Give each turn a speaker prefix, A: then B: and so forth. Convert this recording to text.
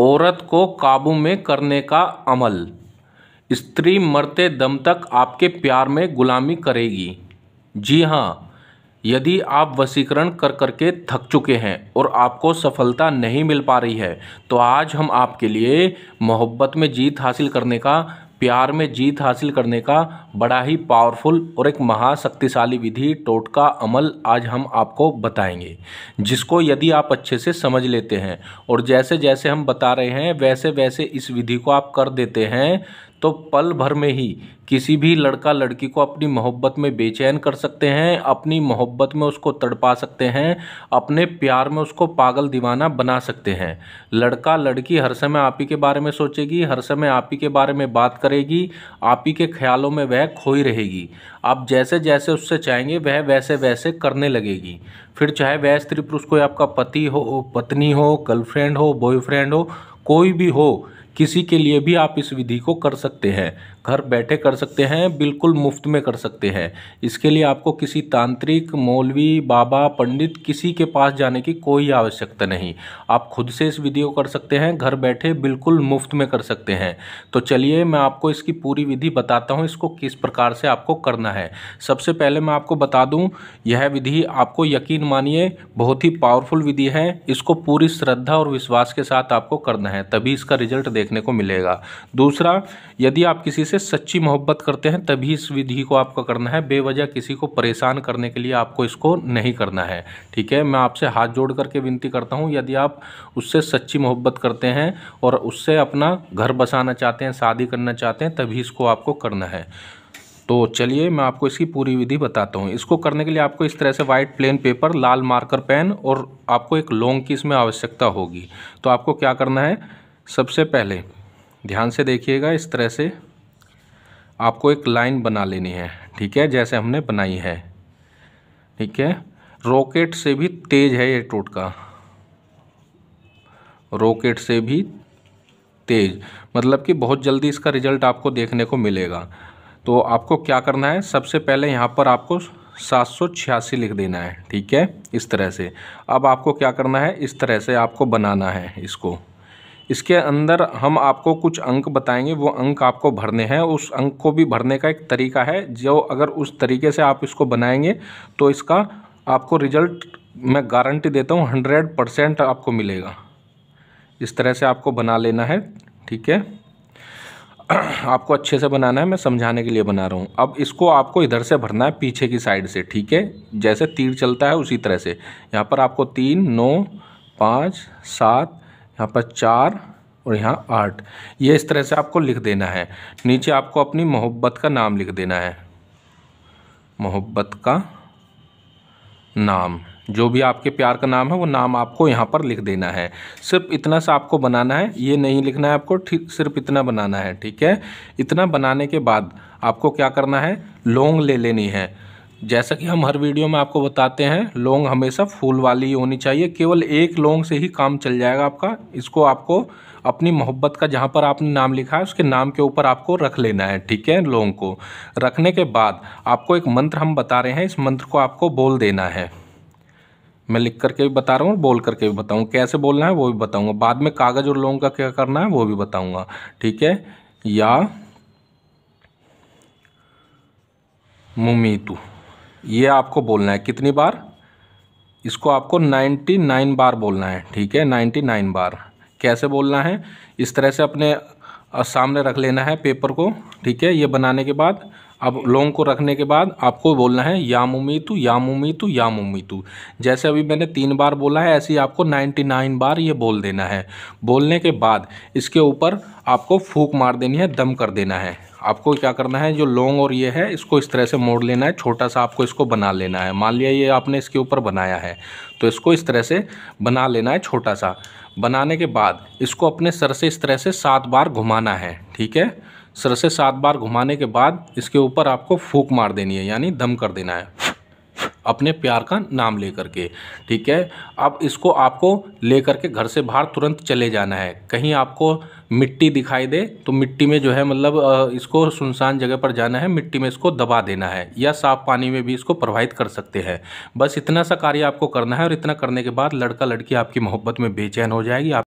A: औरत को काबू में करने का अमल स्त्री मरते दम तक आपके प्यार में गुलामी करेगी जी हाँ यदि आप वसीकरण कर करके थक चुके हैं और आपको सफलता नहीं मिल पा रही है तो आज हम आपके लिए मोहब्बत में जीत हासिल करने का प्यार में जीत हासिल करने का बड़ा ही पावरफुल और एक महाशक्तिशाली विधि टोटका अमल आज हम आपको बताएंगे जिसको यदि आप अच्छे से समझ लेते हैं और जैसे जैसे हम बता रहे हैं वैसे वैसे इस विधि को आप कर देते हैं तो पल भर में ही किसी भी लड़का लड़की को अपनी मोहब्बत में बेचैन कर सकते हैं अपनी मोहब्बत में उसको तड़पा सकते हैं अपने प्यार में उसको पागल दीवाना बना सकते हैं लड़का लड़की हर समय आप ही के बारे में सोचेगी हर समय आप ही के बारे में बात करेगी आप ही के ख्यालों में वह खोई रहेगी आप जैसे जैसे उससे चाहेंगे वह वैसे वैसे करने लगेगी फिर चाहे वह स्त्री पुरुष कोई आपका पति हो पत्नी हो गर्लफ्रेंड हो बॉयफ्रेंड हो कोई भी हो किसी के लिए भी आप इस विधि को कर सकते हैं घर बैठे कर सकते हैं बिल्कुल मुफ्त में कर सकते हैं इसके लिए आपको किसी तांत्रिक मौलवी बाबा पंडित किसी के पास जाने की कोई आवश्यकता नहीं आप खुद से इस विधि को कर सकते हैं घर बैठे बिल्कुल मुफ्त में कर सकते हैं तो चलिए मैं आपको इसकी पूरी विधि बताता हूँ इसको किस प्रकार से आपको करना है सबसे पहले मैं आपको बता दूँ यह विधि आपको यकीन मानिए बहुत ही पावरफुल विधि है इसको पूरी श्रद्धा और विश्वास के साथ आपको करना है तभी इसका रिजल्ट देखने को मिलेगा दूसरा यदि आप किसी से सच्ची मोहब्बत करते हैं तभी इस विधि को आपको करना है बेवजह किसी को परेशान करने के लिए आपको इसको नहीं करना है ठीक है मैं आपसे हाथ जोड़ करके विनती करता हूँ यदि आप उससे सच्ची मोहब्बत करते हैं और उससे अपना घर बसाना चाहते हैं शादी करना चाहते हैं तभी इसको आपको करना है तो चलिए मैं आपको इसकी पूरी विधि बताता हूँ इसको करने के लिए आपको इस तरह से वाइट प्लेन पेपर लाल मार्कर पेन और आपको एक लौंग की इसमें आवश्यकता होगी तो आपको क्या करना है सबसे पहले ध्यान से देखिएगा इस तरह से आपको एक लाइन बना लेनी है ठीक है जैसे हमने बनाई है ठीक है रॉकेट से भी तेज है ये टोटका रॉकेट से भी तेज मतलब कि बहुत जल्दी इसका रिजल्ट आपको देखने को मिलेगा तो आपको क्या करना है सबसे पहले यहाँ पर आपको सात सौ छियासी लिख देना है ठीक है इस तरह से अब आपको क्या करना है इस तरह से आपको बनाना है इसको इसके अंदर हम आपको कुछ अंक बताएंगे वो अंक आपको भरने हैं उस अंक को भी भरने का एक तरीका है जो अगर उस तरीके से आप इसको बनाएंगे तो इसका आपको रिजल्ट मैं गारंटी देता हूँ हंड्रेड परसेंट आपको मिलेगा इस तरह से आपको बना लेना है ठीक है आपको अच्छे से बनाना है मैं समझाने के लिए बना रहा हूँ अब इसको आपको इधर से भरना है पीछे की साइड से ठीक है जैसे तीर चलता है उसी तरह से यहाँ पर आपको तीन नौ पाँच सात यहाँ पर चार और यहाँ आठ ये इस तरह से आपको लिख देना है नीचे आपको अपनी मोहब्बत का नाम लिख देना है मोहब्बत का नाम जो भी आपके प्यार का नाम है वो नाम आपको यहाँ पर लिख देना है सिर्फ इतना सा आपको बनाना है ये नहीं लिखना है आपको ठीक सिर्फ इतना बनाना है ठीक है इतना बनाने के बाद आपको क्या करना है लोंग ले लेनी है जैसा कि हम हर वीडियो में आपको बताते हैं लोंग हमेशा फूल वाली ही होनी चाहिए केवल एक लोंग से ही काम चल जाएगा आपका इसको आपको अपनी मोहब्बत का जहाँ पर आपने नाम लिखा है उसके नाम के ऊपर आपको रख लेना है ठीक है लोंग को रखने के बाद आपको एक मंत्र हम बता रहे हैं इस मंत्र को आपको बोल देना है मैं लिख करके भी बता रहा हूँ और बोल करके भी बताऊँ कैसे बोलना है वो भी बताऊँगा बाद में कागज़ और लौंग का क्या करना है वो भी बताऊँगा ठीक है या मुमीतू ये आपको बोलना है कितनी बार इसको आपको 99 बार बोलना है ठीक है 99 बार कैसे बोलना है इस तरह से अपने सामने रख लेना है पेपर को ठीक है ये बनाने के बाद अब लॉन्ग को रखने के बाद आपको बोलना है यामुमीतु यामुमीतु यामुमीतु जैसे अभी मैंने तीन बार बोला है ऐसे ही आपको नाइन्टी नाइन बार ये बोल देना है बोलने के बाद इसके ऊपर आपको फूक मार देनी है दम कर देना है आपको क्या करना है जो लॉन्ग और ये है इसको इस तरह से मोड़ लेना है छोटा सा आपको इसको बना लेना है मान लिया ये आपने इसके ऊपर बनाया है तो इसको इस तरह से बना लेना है छोटा सा बनाने के बाद इसको अपने सर से इस तरह से सात बार घुमाना है ठीक है सर से सात बार घुमाने के बाद इसके ऊपर आपको फूक मार देनी है यानी दम कर देना है अपने प्यार का नाम लेकर के ठीक है अब इसको आपको लेकर के घर से बाहर तुरंत चले जाना है कहीं आपको मिट्टी दिखाई दे तो मिट्टी में जो है मतलब इसको सुनसान जगह पर जाना है मिट्टी में इसको दबा देना है या साफ पानी में भी इसको प्रवाहित कर सकते हैं बस इतना सा कार्य आपको करना है और इतना करने के बाद लड़का लड़की आपकी मोहब्बत में बेचैन हो जाएगी आप